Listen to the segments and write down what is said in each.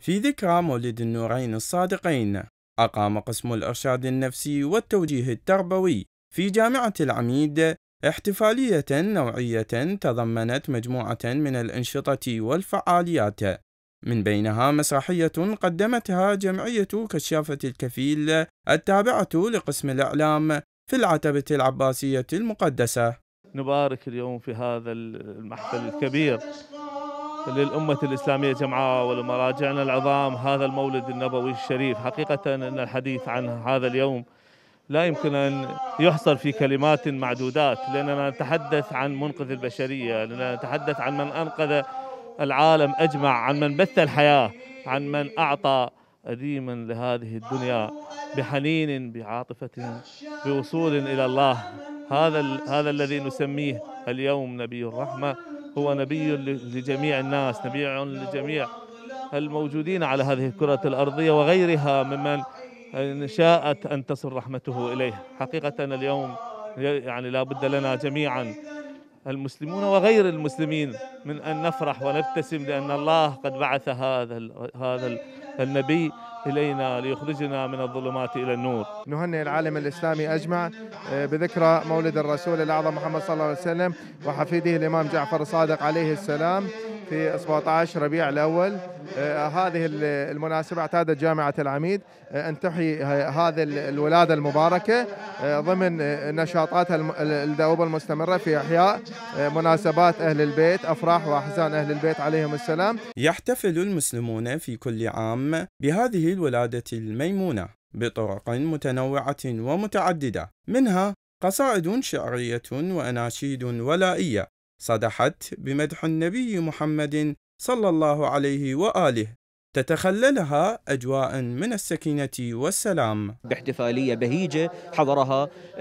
في ذكرى مولد النورين الصادقين أقام قسم الإرشاد النفسي والتوجيه التربوي في جامعة العميد احتفالية نوعية تضمنت مجموعة من الأنشطة والفعاليات من بينها مسرحية قدمتها جمعية كشافة الكفيل التابعة لقسم الإعلام في العتبة العباسية المقدسة نبارك اليوم في هذا المحفل الكبير للأمة الإسلامية جمعاء ولمراجعنا العظام هذا المولد النبوي الشريف حقيقة أن الحديث عن هذا اليوم لا يمكن أن يحصر في كلمات معدودات لأننا نتحدث عن منقذ البشرية لأننا نتحدث عن من أنقذ العالم أجمع عن من بث الحياة عن من أعطى أديما لهذه الدنيا بحنين بعاطفة بوصول إلى الله هذا هذا الذي نسميه اليوم نبي الرحمة هو نبي لجميع الناس نبي لجميع الموجودين على هذه الكرة الأرضية وغيرها ممن شاءت أن تصل رحمته إليه حقيقة اليوم يعني لا بد لنا جميعا المسلمون وغير المسلمين من أن نفرح ونبتسم لأن الله قد بعث هذا هذا النبي إلينا ليخرجنا من الظلمات إلى النور نهنئ العالم الإسلامي أجمع آه، بذكرى مولد الرسول الأعظم محمد صلى الله عليه وسلم وحفيده الإمام جعفر الصادق عليه السلام في 17 ربيع الأول آه، هذه المناسبة اعتادت جامعة العميد آه، أن تحيي هذه الولادة المباركة آه، ضمن نشاطاتها الدؤوبة المستمرة في إحياء مناسبات أهل البيت أفراح وأحزان أهل البيت عليهم السلام يحتفل المسلمون في كل عام بهذه الولادة الميمونة بطرق متنوعة ومتعددة منها قصائد شعرية وأناشيد ولائية صدحت بمدح النبي محمد صلى الله عليه واله تتخللها أجواء من السكينة والسلام باحتفالية بهيجة حضرها آه،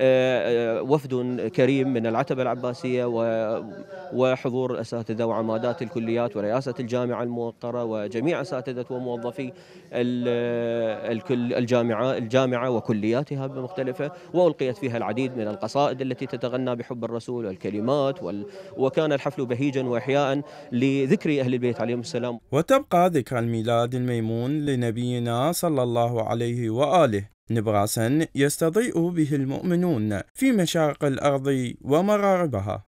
آه، وفد كريم من العتبة العباسية وحضور الأساتذة وعمادات الكليات ورئاسة الجامعة الموقرة وجميع أساتذة وموظفي آه، الجامعة, الجامعة وكلياتها المختلفة وألقيت فيها العديد من القصائد التي تتغنى بحب الرسول والكلمات وكان الحفل بهيجا وإحياء لذكر أهل البيت عليهم السلام وتبقى ذكرى الميلاد وفاة الميمون لنبينا صلى الله عليه وآله نبراسا يستضيء به المؤمنون في مشارق الأرض ومغاربها